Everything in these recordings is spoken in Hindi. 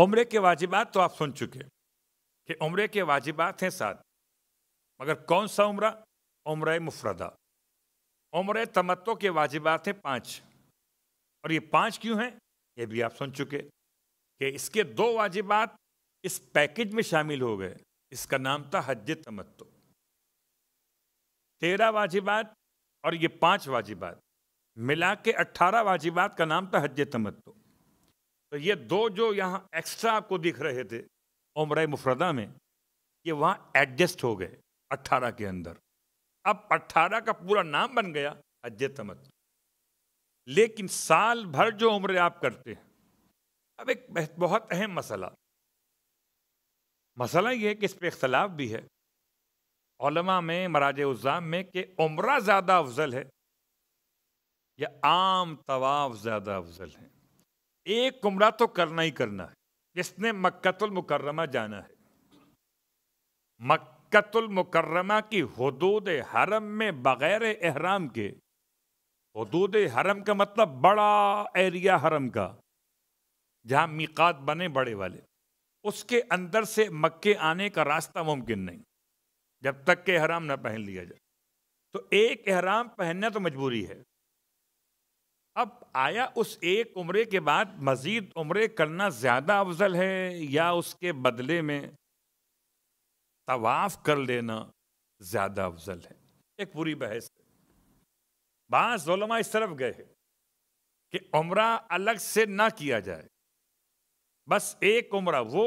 उम्र के वाजिबात तो आप सुन चुके कि उम्र के वाजिबात हैं सात मगर कौन सा उम्र उम्र मुफरदा उम्र तमत्तो के वाजिबात हैं पाँच और ये पाँच क्यों हैं ये भी आप सुन चुके कि इसके दो वाजिबात इस पैकेज में शामिल हो गए इसका नाम था हज तमत्तो तेरह वाजिबात और ये पांच वाजिबात मिला के अट्ठारह वाजिबात का नाम था हज तमत्तो तो ये दो जो यहाँ एक्स्ट्रा आपको दिख रहे थे उम्र मुफरदा में ये वहाँ एडजस्ट हो गए अट्ठारह के अंदर अब अट्ठारह का पूरा नाम बन गया हज तमत लेकिन साल भर जो उम्र आप करते हैं अब एक बहुत अहम मसला मसला यह है कि इस पर इख्तलाफ भी है ओलमा में मराज उज़ाम में कि उम्र ज़्यादा अफजल है या आम तवाफ़ ज़्यादा अफजल है एक उमरा तो करना ही करना है जिसने मक्कतुल मुकर्रमा जाना है मक्कतुल मुकर्रमा की हदूद हरम में बग़ैर एहराम के हदूद हरम का मतलब बड़ा एरिया हरम का जहां मीकात बने बड़े वाले उसके अंदर से मक्के आने का रास्ता मुमकिन नहीं जब तक के एहराम ना पहन लिया जाए तो एक एहराम पहनना तो मजबूरी है अब आया उस एक उम्र के बाद मजीद उम्र करना ज़्यादा अफजल है या उसके बदले में तवाफ़ कर लेना ज़्यादा अफजल है एक पूरी बहस है बाज़मा इस तरफ गए कि उम्र अलग से ना किया जाए बस एक उम्र वो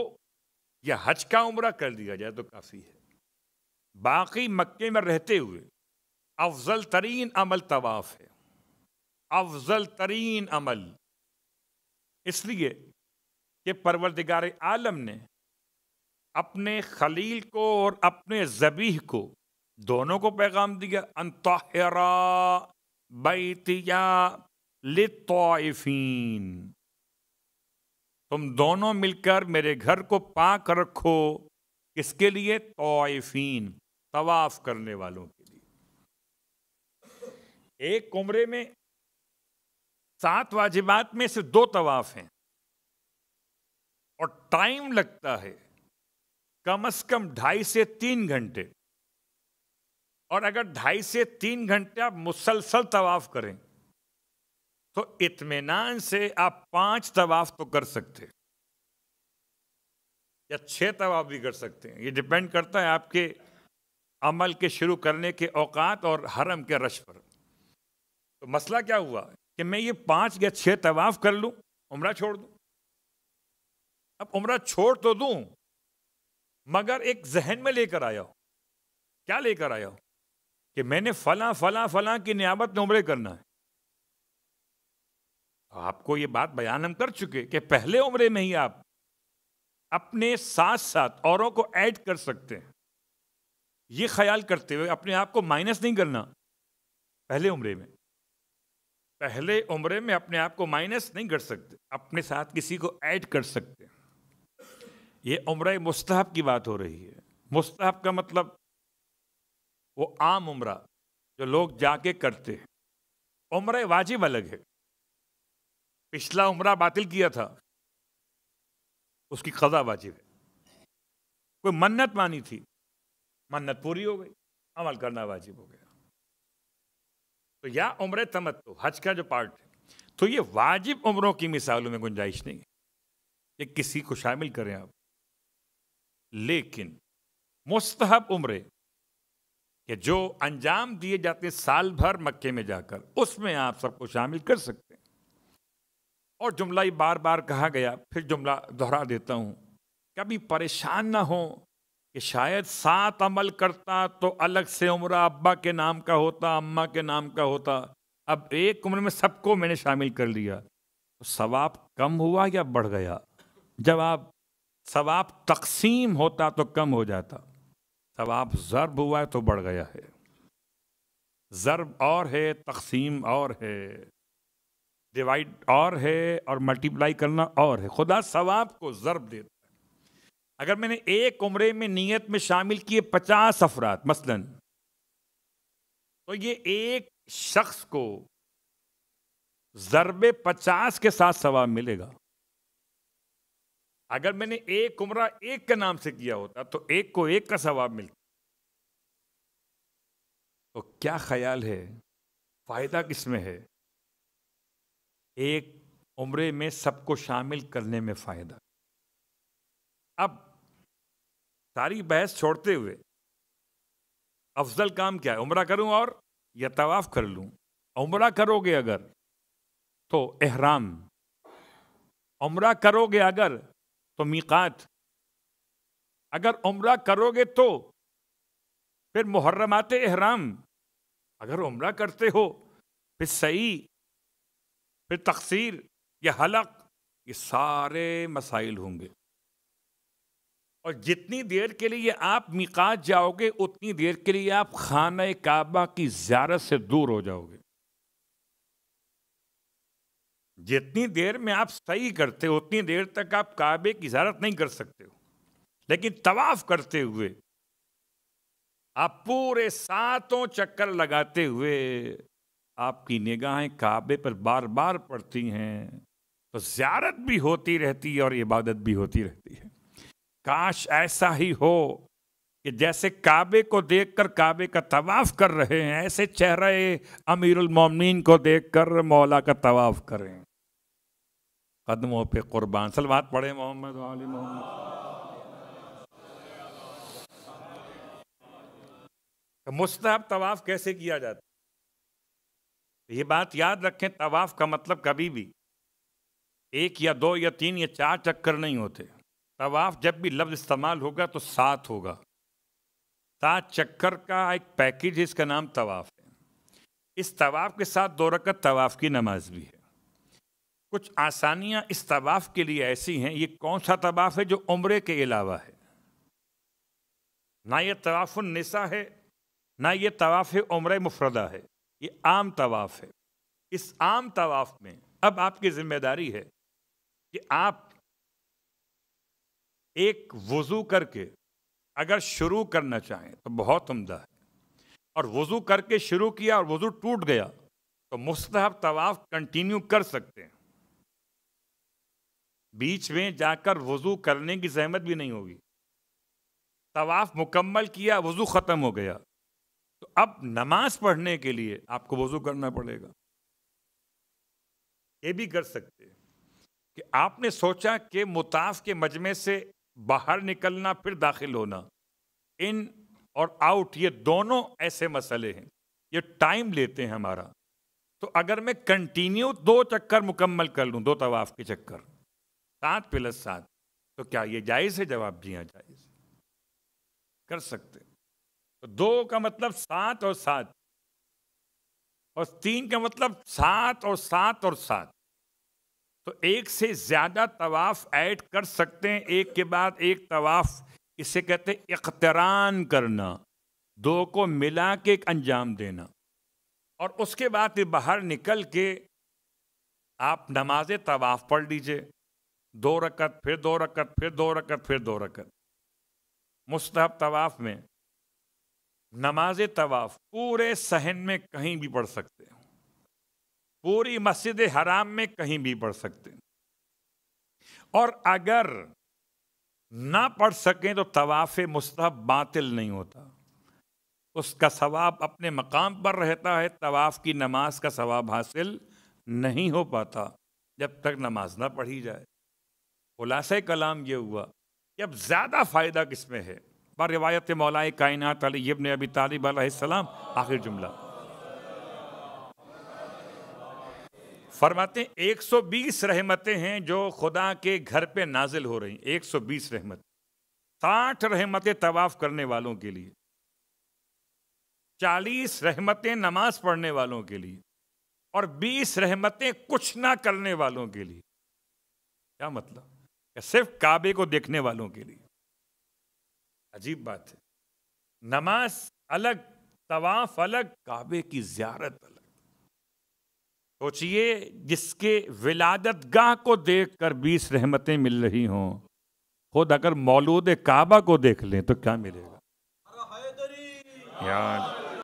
या हज का उम्र कर दिया जाए तो काफ़ी है बाकी मक्के में रहते हुए अफजल तरीन अमल तवाफ़ है अफजल तरीन अमल इसलिए कि परवरदिगार आलम ने अपने खलील को और अपने जबीह को दोनों को पैगाम दिया अनतरा बैतिया लितौफीन तुम दोनों मिलकर मेरे घर को पाक रखो किसके लिए तोयफीन तवाफ करने वालों के लिए एक कमरे में सात वाजिबात में से दो तवाफ हैं और टाइम लगता है कम अज कम ढाई से तीन घंटे और अगर ढाई से तीन घंटे आप मुसलसल तवाफ करें तो इतमान से आप पांच तवाफ तो कर सकते हैं या छह तवाफ भी कर सकते हैं ये डिपेंड करता है आपके अमल के शुरू करने के औकात और हरम के रश पर तो मसला क्या हुआ कि मैं ये पांच या छह तवाफ कर लूं उम्र छोड़ दूं अब उम्र छोड़ तो दूं मगर एक जहन में लेकर आया हो क्या लेकर आया हो कि मैंने फला फला फला की नियाबत में उम्र करना है आपको ये बात बयान हम कर चुके कि पहले उम्र में ही आप अपने साथ साथ औरों को ऐड कर सकते हैं ये ख्याल करते हुए अपने आप को माइनस नहीं करना पहले उम्र में पहले उम्र में अपने आप को माइनस नहीं कर सकते अपने साथ किसी को ऐड कर सकते ये उम्र मुस्ताहब की बात हो रही है मुस्ताहब का मतलब वो आम उम्र जो लोग जाके करते हैं उम्र वाजिब अलग है पिछला उम्र बातिल किया था उसकी खजा वाजिब है कोई मन्नत मानी थी मन्नत पूरी हो गई अमल करना वाजिब हो गया तो या उम्र तमत्तो हज का जो पार्ट है तो ये वाजिब उम्रों की मिसालों में गुंजाइश नहीं है ये किसी को शामिल करें आप लेकिन मुस्तहब उम्र के जो अंजाम दिए जाते हैं साल भर मक्के में जाकर उसमें आप सबको शामिल कर सकते हैं और जुमला ये बार बार कहा गया फिर जुमला दोहरा देता हूँ कभी परेशान ना हो कि शायद सात अमल करता तो अलग से उम्र अब्बा के नाम का होता अम्मा के नाम का होता अब एक उम्र में सबको मैंने शामिल कर लिया तो सवाब कम हुआ या बढ़ गया जब आप सवाब तकसीम होता तो कम हो जाता सवाब ज़रब हुआ है तो बढ़ गया है ज़रब और है तकसीम और है डिवाइड और है और मल्टीप्लाई करना और है खुदा सवाब को ज़रब देता अगर मैंने एक उम्र में नीयत में शामिल किए पचास अफराद मसलन तो ये एक शख्स को ज़रब पचास के साथ सवाब मिलेगा अगर मैंने एक उम्रा एक के नाम से किया होता तो एक को एक का सवाब मिलता तो क्या ख्याल है फ़ायदा किस में है एक उम्र में सबको शामिल करने में फ़ायदा अब सारी बहस छोड़ते हुए अफजल काम क्या है उम्रा करूं और या तवाफ़ कर लूं उम्र करोगे अगर तो एहराम उम्र करोगे अगर तो मीकात अगर उम्र करोगे तो फिर मुहर्रमाते एहराम अगर उम्र करते हो फिर सही फिर तकसीर या हलक ये सारे मसाइल होंगे और जितनी देर के लिए आप मिकात जाओगे उतनी देर के लिए आप खाना काबा की ज्यारत से दूर हो जाओगे जितनी देर में आप सही करते हो उतनी देर तक आप काबे की ज्यारत नहीं कर सकते हो लेकिन तवाफ करते हुए आप पूरे सातों चक्कर लगाते हुए आपकी निगाहें काबे पर बार बार पड़ती हैं तो ज्यारत भी होती रहती है और इबादत भी होती रहती है काश ऐसा ही हो कि जैसे काबे को देखकर काबे का तवाफ कर रहे हैं ऐसे चेहरा अमीरुल मोमिन को देखकर मौला का तवाफ करें कदमों पे कुर्बान सलवात पढ़े मोहम्मद वाली मोहम्मद मुस्तहब तवाफ कैसे किया जाता ये बात याद रखें तवाफ का मतलब कभी भी एक या दो या तीन या चार चक्कर नहीं होते तवाफ जब भी लफ्ज़ इस्तेमाल होगा तो साथ होगा सात चक्कर का एक पैकेज है इसका नाम तवाफ़ है इस तवाफ़ के साथ दो रकत तवाफ़ की नमाज भी है कुछ आसानियाँ इस तवाफ़ के लिए ऐसी हैं ये कौन सा तवाफ़ है जो उम्र के अलावा है ना ये तवाफ़ निसा है ना ये तवाफ़ उम्र मुफरदा है ये आम तवाफ़ है इस आम तवाफ़ में अब आपकी ज़िम्मेदारी है कि आप एक वज़ू करके अगर शुरू करना चाहें तो बहुत उमदा है और वज़ू करके शुरू किया और वज़ू टूट गया तो मुस्तहब तवाफ़ कंटिन्यू कर सकते हैं बीच में जाकर वज़ू करने की जहमत भी नहीं होगी तवाफ़ मुकम्मल किया वज़ू ख़त्म हो गया तो अब नमाज पढ़ने के लिए आपको वज़ू करना पड़ेगा ये भी कर सकते हैं कि आपने सोचा कि मुताफ के मजमे से बाहर निकलना फिर दाखिल होना इन और आउट ये दोनों ऐसे मसले हैं ये टाइम लेते हैं हमारा तो अगर मैं कंटिन्यू दो चक्कर मुकम्मल कर लूँ दो तवाफ़ के चक्कर सात प्लस सात तो क्या ये जायज़ है जवाब जी हाँ जायज़ कर सकते तो दो का मतलब सात और सात और तीन का मतलब सात और सात और सात तो एक से ज़्यादा तवाफ़ ऐड कर सकते हैं एक के बाद एक तवाफ़ इसे कहते हैं इख्तरान करना दो को मिला के एक अंजाम देना और उसके बाद फिर बाहर निकल के आप नमाज तवाफ़ पढ़ लीजिए दो रकत फिर दो रकत फिर दो रकत फिर दो रकत मुस्तहब तवाफ़ में नमाज तवाफ़ पूरे सहन में कहीं भी पढ़ सकते हैं पूरी मस्जिद हराम में कहीं भी पढ़ सकते और अगर ना पढ़ सकें तो तवाफ़ मुस्तहब बातिल नहीं होता उसका सवाब अपने मकाम पर रहता है तवाफ़ की नमाज का सवाब हासिल नहीं हो पाता जब तक नमाज ना पढ़ी जाए खुलास कलाम ये हुआ कि अब ज़्यादा फ़ायदा किस में है पर रिवायत मौलाए कायनत अली इब्न अबी तालिब आखिर जुमला फरमाते सौ 120 रहमतें हैं जो खुदा के घर पे नाजिल हो रही सौ 120 रहमत साठ रहमतें तवाफ करने वालों के लिए चालीस रहमतें नमाज पढ़ने वालों के लिए और बीस रहमतें कुछ ना करने वालों के लिए क्या मतलब सिर्फ काबे को देखने वालों के लिए अजीब बात है नमाज अलग तवाफ अलग काबे की ज्यारत अलग सोचिए जिसके विलादत गाह को देख कर बीस रहमतें मिल रही हों खुद अगर मौलूद काबा को देख लें तो क्या मिलेगा यार